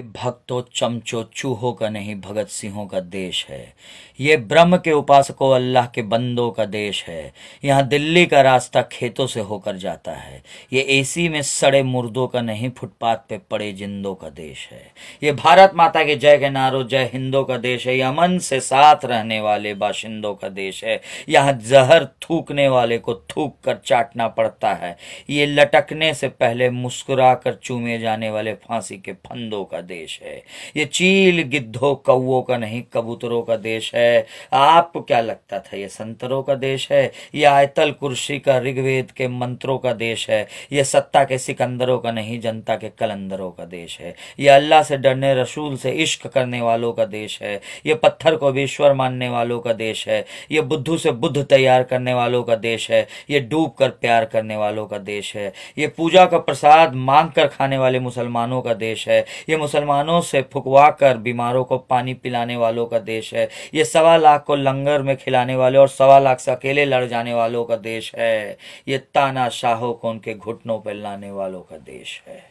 भक्तों चमचो चूहों का नहीं भगत सिंहों का देश है ये ब्रह्म के उपासकों अल्लाह के बंदों का देश है यहाँ दिल्ली का रास्ता खेतों से होकर जाता है ये एसी में सड़े मुर्दों का नहीं फुटपाथ पे पड़े जिंदों का देश है ये भारत माता के जय के नारों जय हिंदों का देश है ये अमन से साथ रहने वाले बाशिंदों का देश है यहाँ जहर थूकने वाले को थूक कर चाटना पड़ता है ये लटकने से पहले मुस्कुरा कर चूमे जाने वाले फांसी के फंदों का देश है ये चील गिद्धों कौओं का नहीं कबूतरों का देश है आपको क्या लगता था ये संतरों का देश है ये आयतल कुर्सी का ऋग्वेद के मंत्रों का देश है ये सत्ता के सिकंदरों का नहीं जनता के कलंदरों का देश है ये अल्लाह से डरने रसूल से इश्क करने वालों का देश है ये पत्थर को भी ईश्वर मानने वालों का देश है ये बुद्धू से बुद्ध तैयार करने वालों का देश है ये डूब कर प्यार करने वालों का देश है ये पूजा का प्रसाद मांग कर खाने वाले मुसलमानों का देश है ये मुसलमानों से फुकवा कर बीमारों को पानी पिलाने वालों का देश है ये सवा लाख को लंगर में खिलाने वाले और सवा लाख से अकेले लड़ जाने वालों का देश है ये ताना शाहों को उनके घुटनों पर लाने वालों का देश है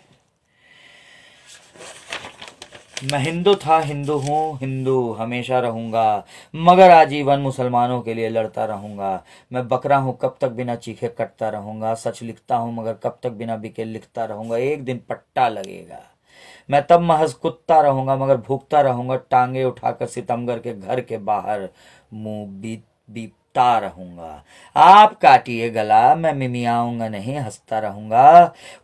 मैं हिंदू था हिंदू हूँ हिंदू हमेशा रहूँगा मगर आजीवन मुसलमानों के लिए लड़ता रहूँगा मैं बकरा हूँ कब तक बिना चीखे कटता रहूँगा सच लिखता हूँ मगर कब तक बिना बिके लिखता रहूँगा एक दिन पट्टा लगेगा मैं तब महज कुत्ता रहूंगा मगर भूखता रहूंगा टांगे उठाकर सितमगर के घर के बाहर मुंह बीप बीप हंसता रहूंगा आप काटिए गला मैं मिमियाऊंगा नहीं हंसता रहूंगा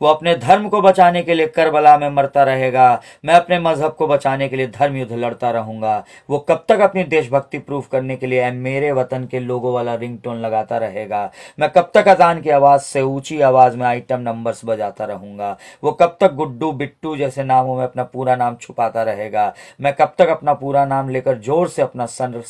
वो अपने धर्म को बचाने के लिए करबला में मरता रहेगा मैं अपने मजहब को बचाने के लिए धर्म युद्ध लड़ता रहूंगा वो कब तक अपनी देशभक्ति प्रूफ करने के लिए मेरे वतन के लोगों वाला रिंगटोन लगाता रहेगा मैं कब तक अजान की आवाज से ऊंची आवाज में आइटम नंबर्स बजाता रहूंगा वो कब तक गुड्डू बिट्टू जैसे नामों में अपना पूरा नाम छुपाता रहेगा मैं कब तक अपना पूरा नाम लेकर जोर से अपना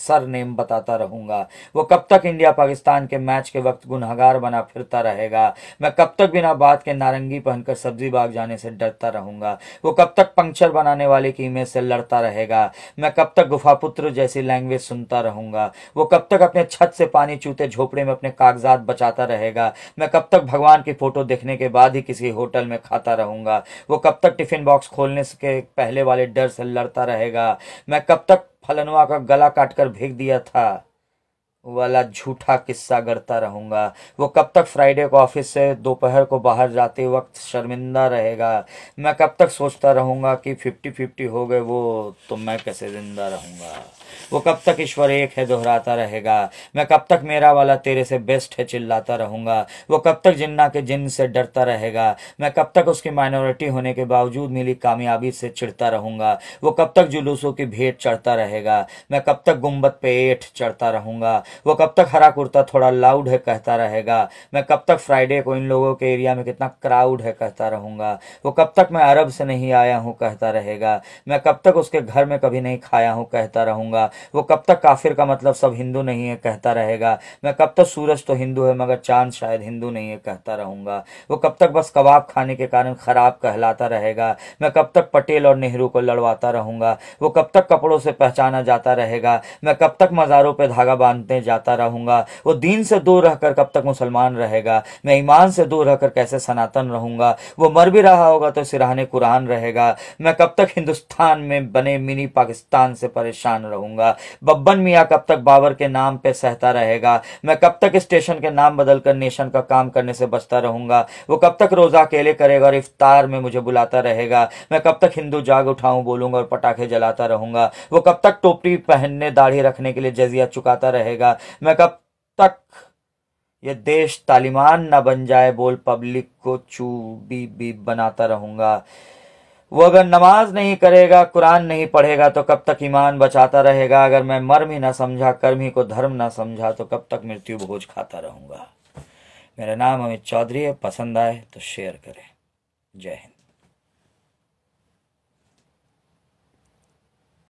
सर नेम बताता रहूंगा वो कब कब तक इंडिया पाकिस्तान के मैच के वक्त गुनहगार बना फिरता रहेगा मैं कब तक बिना बात के नारंगी पहनकर सब्जी बाग जाने से डरता रहूंगा वो कब तक पंक्चर बनाने वाले की इमेज से लड़ता रहेगा मैं कब तक गुफापुत्र जैसी लैंग्वेज सुनता रहूंगा वो कब तक अपने छत से पानी चूते झोपड़े में अपने कागजात बचाता रहेगा मैं कब तक भगवान की फोटो देखने के बाद ही किसी होटल में खाता रहूंगा वो कब तक टिफिन बॉक्स खोलने के पहले वाले डर से लड़ता रहेगा मैं कब तक फलनवा का गला काटकर भेज दिया था वाला झूठा किस्सा गढ़ता रहूँगा वो कब तक फ्राइडे को ऑफिस से दोपहर को बाहर जाते वक्त शर्मिंदा रहेगा मैं कब तक सोचता रहूँगा कि फिफ्टी फिफ्टी हो गए वो तो मैं कैसे जिंदा रहूँगा वो कब तक ईश्वर एक है दोहराता रहेगा मैं कब तक मेरा वाला तेरे से बेस्ट है चिल्लाता रहूँगा वो कब तक जिन्ना के जिन से डरता रहेगा मैं कब तक उसकी माइनॉरिटी होने के बावजूद मिली कामयाबी से चिढ़ता रहूँगा वो कब तक जुलूसों की भेंट चढ़ता रहेगा मैं कब तक गुम्बद पे एठ चढ़ता रहूँगा वो कब तक हरा कुर्ता थोड़ा लाउड है कहता रहेगा मैं कब तक फ्राइडे को इन लोगों के एरिया में कितना क्राउड है कहता रहूंगा वो कब तक मैं अरब से नहीं आया हूँ कहता रहेगा मैं कब तक उसके घर में कभी नहीं खाया हूँ कहता रहूंगा वो कब तक काफिर का मतलब सब हिंदू नहीं है कहता रहेगा मैं कब तक सूरज तो हिंदू है मगर चांद शायद हिंदू नहीं है कहता रहूंगा वो कब तक बस कबाब खाने के कारण खराब कहलाता रहेगा मैं कब तक पटेल और नेहरू को लड़वाता रहूंगा वो कब तक कपड़ों से पहचाना जाता रहेगा मैं कब तक मज़ारों पर धागा बांधते में जाता रहूंगा वो दीन से दूर रहकर कब तक मुसलमान रहेगा मैं ईमान से दूर रहकर कैसे सनातन रहूंगा वो मर भी रहा होगा तो सिरहाने कुरान रहेगा मैं कब तक हिंदुस्तान में बने मिनी पाकिस्तान से परेशान रहूंगा बब्बन मियाँ कब तक बाबर के नाम पर सहता रहेगा मैं कब तक स्टेशन के नाम बदलकर नेशन का काम करने से बचता रहूंगा वो कब तक रोज़ा अकेले करेगा और इफ्तार में मुझे बुलाता रहेगा मैं कब तक हिंदू जाग उठाऊं बोलूंगा और पटाखे जलाता रहूंगा वो कब तक टोपी पहनने दाढ़ी रखने के लिए जजिया चुकाता रहेगा जाएगा मैं कब तक ये देश तालिबान ना बन जाए बोल पब्लिक को चू भी बनाता रहूंगा वो अगर नमाज नहीं करेगा कुरान नहीं पढ़ेगा तो कब तक ईमान बचाता रहेगा अगर मैं मर्म ही ना समझा कर्म ही को धर्म ना समझा तो कब तक मृत्यु भोज खाता रहूंगा मेरा नाम अमित चौधरी है पसंद आए तो शेयर करें जय हिंद